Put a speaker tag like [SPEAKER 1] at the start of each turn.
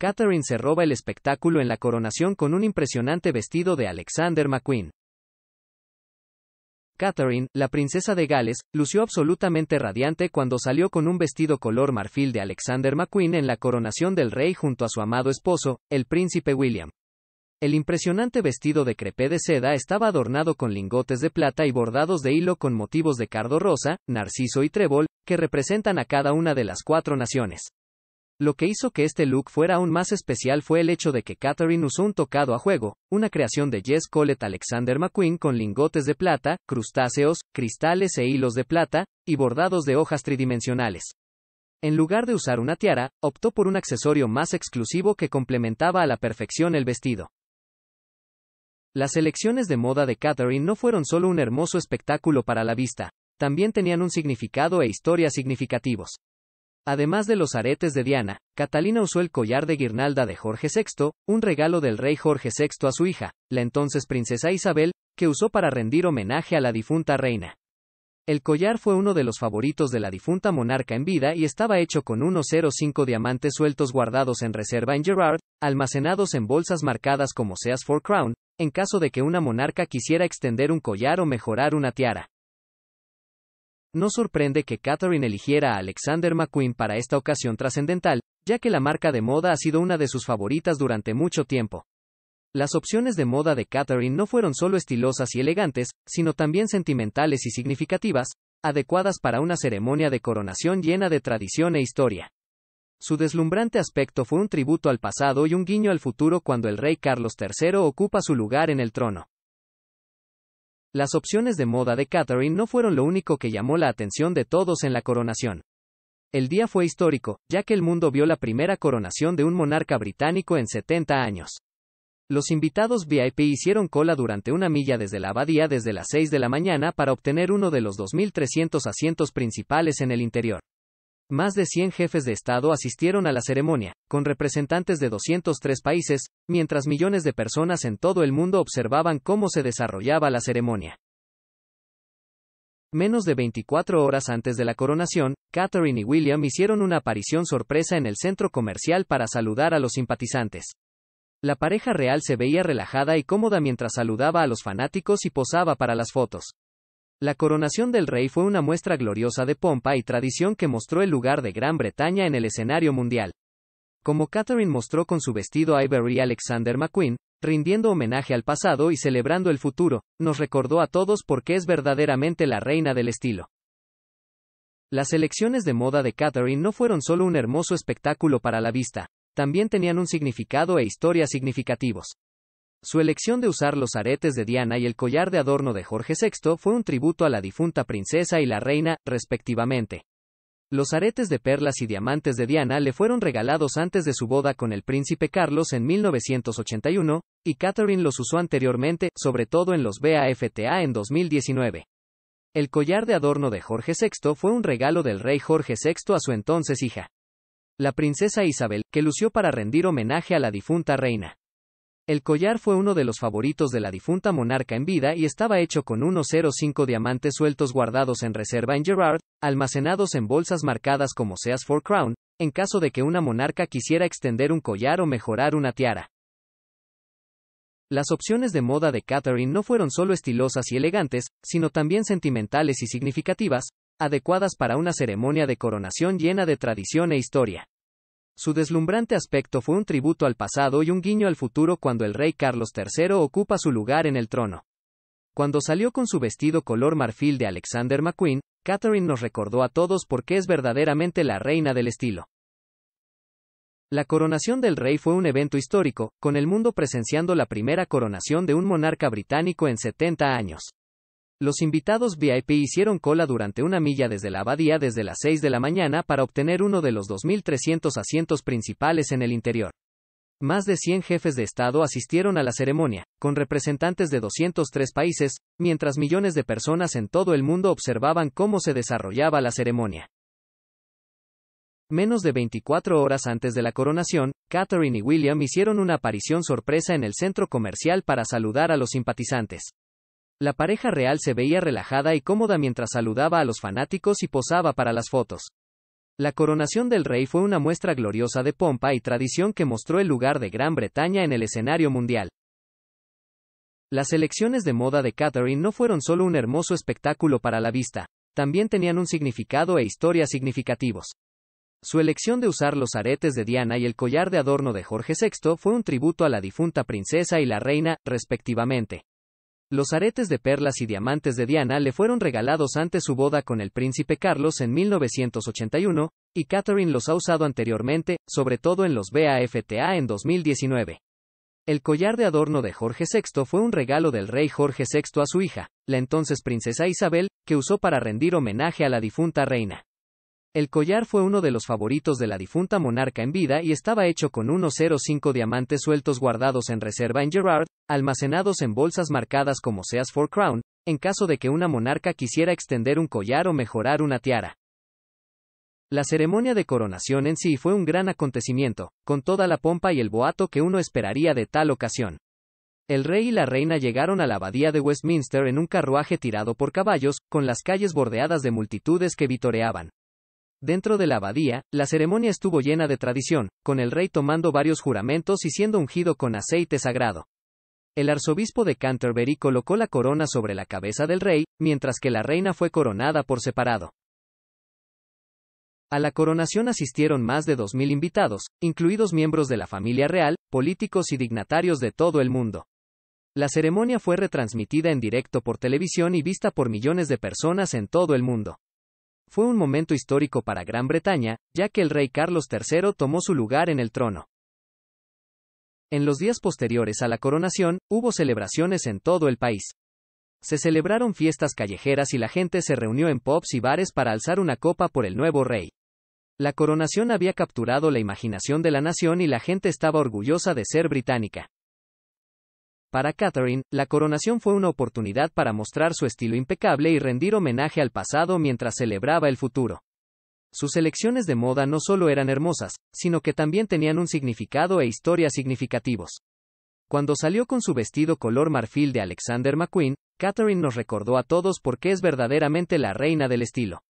[SPEAKER 1] Catherine se roba el espectáculo en la coronación con un impresionante vestido de Alexander McQueen. Catherine, la princesa de Gales, lució absolutamente radiante cuando salió con un vestido color marfil de Alexander McQueen en la coronación del rey junto a su amado esposo, el príncipe William. El impresionante vestido de crepé de seda estaba adornado con lingotes de plata y bordados de hilo con motivos de cardo rosa, narciso y trébol, que representan a cada una de las cuatro naciones. Lo que hizo que este look fuera aún más especial fue el hecho de que Catherine usó un tocado a juego, una creación de Jess Colette Alexander McQueen con lingotes de plata, crustáceos, cristales e hilos de plata, y bordados de hojas tridimensionales. En lugar de usar una tiara, optó por un accesorio más exclusivo que complementaba a la perfección el vestido. Las elecciones de moda de Catherine no fueron solo un hermoso espectáculo para la vista, también tenían un significado e historias significativos. Además de los aretes de Diana, Catalina usó el collar de guirnalda de Jorge VI, un regalo del rey Jorge VI a su hija, la entonces princesa Isabel, que usó para rendir homenaje a la difunta reina. El collar fue uno de los favoritos de la difunta monarca en vida y estaba hecho con unos 0,5 diamantes sueltos guardados en reserva en Gerard, almacenados en bolsas marcadas como Seas for Crown, en caso de que una monarca quisiera extender un collar o mejorar una tiara. No sorprende que Catherine eligiera a Alexander McQueen para esta ocasión trascendental, ya que la marca de moda ha sido una de sus favoritas durante mucho tiempo. Las opciones de moda de Catherine no fueron solo estilosas y elegantes, sino también sentimentales y significativas, adecuadas para una ceremonia de coronación llena de tradición e historia. Su deslumbrante aspecto fue un tributo al pasado y un guiño al futuro cuando el rey Carlos III ocupa su lugar en el trono. Las opciones de moda de Catherine no fueron lo único que llamó la atención de todos en la coronación. El día fue histórico, ya que el mundo vio la primera coronación de un monarca británico en 70 años. Los invitados VIP hicieron cola durante una milla desde la abadía desde las 6 de la mañana para obtener uno de los 2.300 asientos principales en el interior. Más de 100 jefes de Estado asistieron a la ceremonia, con representantes de 203 países, mientras millones de personas en todo el mundo observaban cómo se desarrollaba la ceremonia. Menos de 24 horas antes de la coronación, Catherine y William hicieron una aparición sorpresa en el centro comercial para saludar a los simpatizantes. La pareja real se veía relajada y cómoda mientras saludaba a los fanáticos y posaba para las fotos. La coronación del rey fue una muestra gloriosa de pompa y tradición que mostró el lugar de Gran Bretaña en el escenario mundial. Como Catherine mostró con su vestido Ivory Alexander McQueen, rindiendo homenaje al pasado y celebrando el futuro, nos recordó a todos por qué es verdaderamente la reina del estilo. Las elecciones de moda de Catherine no fueron solo un hermoso espectáculo para la vista, también tenían un significado e historias significativos. Su elección de usar los aretes de Diana y el collar de adorno de Jorge VI fue un tributo a la difunta princesa y la reina, respectivamente. Los aretes de perlas y diamantes de Diana le fueron regalados antes de su boda con el príncipe Carlos en 1981, y Catherine los usó anteriormente, sobre todo en los BAFTA en 2019. El collar de adorno de Jorge VI fue un regalo del rey Jorge VI a su entonces hija. La princesa Isabel, que lució para rendir homenaje a la difunta reina. El collar fue uno de los favoritos de la difunta monarca en vida y estaba hecho con unos 0,5 diamantes sueltos guardados en reserva en Gerard, almacenados en bolsas marcadas como Seas for Crown, en caso de que una monarca quisiera extender un collar o mejorar una tiara. Las opciones de moda de Catherine no fueron solo estilosas y elegantes, sino también sentimentales y significativas, adecuadas para una ceremonia de coronación llena de tradición e historia. Su deslumbrante aspecto fue un tributo al pasado y un guiño al futuro cuando el rey Carlos III ocupa su lugar en el trono. Cuando salió con su vestido color marfil de Alexander McQueen, Catherine nos recordó a todos por qué es verdaderamente la reina del estilo. La coronación del rey fue un evento histórico, con el mundo presenciando la primera coronación de un monarca británico en 70 años. Los invitados VIP hicieron cola durante una milla desde la abadía desde las 6 de la mañana para obtener uno de los 2.300 asientos principales en el interior. Más de 100 jefes de Estado asistieron a la ceremonia, con representantes de 203 países, mientras millones de personas en todo el mundo observaban cómo se desarrollaba la ceremonia. Menos de 24 horas antes de la coronación, Catherine y William hicieron una aparición sorpresa en el centro comercial para saludar a los simpatizantes. La pareja real se veía relajada y cómoda mientras saludaba a los fanáticos y posaba para las fotos. La coronación del rey fue una muestra gloriosa de pompa y tradición que mostró el lugar de Gran Bretaña en el escenario mundial. Las elecciones de moda de Catherine no fueron solo un hermoso espectáculo para la vista, también tenían un significado e historia significativos. Su elección de usar los aretes de Diana y el collar de adorno de Jorge VI fue un tributo a la difunta princesa y la reina, respectivamente. Los aretes de perlas y diamantes de Diana le fueron regalados antes su boda con el príncipe Carlos en 1981, y Catherine los ha usado anteriormente, sobre todo en los BAFTA en 2019. El collar de adorno de Jorge VI fue un regalo del rey Jorge VI a su hija, la entonces princesa Isabel, que usó para rendir homenaje a la difunta reina. El collar fue uno de los favoritos de la difunta monarca en vida y estaba hecho con unos 0,5 diamantes sueltos guardados en reserva en Gerard, almacenados en bolsas marcadas como Seas for Crown, en caso de que una monarca quisiera extender un collar o mejorar una tiara. La ceremonia de coronación en sí fue un gran acontecimiento, con toda la pompa y el boato que uno esperaría de tal ocasión. El rey y la reina llegaron a la abadía de Westminster en un carruaje tirado por caballos, con las calles bordeadas de multitudes que vitoreaban. Dentro de la abadía, la ceremonia estuvo llena de tradición, con el rey tomando varios juramentos y siendo ungido con aceite sagrado. El arzobispo de Canterbury colocó la corona sobre la cabeza del rey, mientras que la reina fue coronada por separado. A la coronación asistieron más de 2.000 invitados, incluidos miembros de la familia real, políticos y dignatarios de todo el mundo. La ceremonia fue retransmitida en directo por televisión y vista por millones de personas en todo el mundo fue un momento histórico para Gran Bretaña, ya que el rey Carlos III tomó su lugar en el trono. En los días posteriores a la coronación, hubo celebraciones en todo el país. Se celebraron fiestas callejeras y la gente se reunió en pubs y bares para alzar una copa por el nuevo rey. La coronación había capturado la imaginación de la nación y la gente estaba orgullosa de ser británica. Para Catherine, la coronación fue una oportunidad para mostrar su estilo impecable y rendir homenaje al pasado mientras celebraba el futuro. Sus elecciones de moda no solo eran hermosas, sino que también tenían un significado e historias significativos. Cuando salió con su vestido color marfil de Alexander McQueen, Catherine nos recordó a todos por qué es verdaderamente la reina del estilo.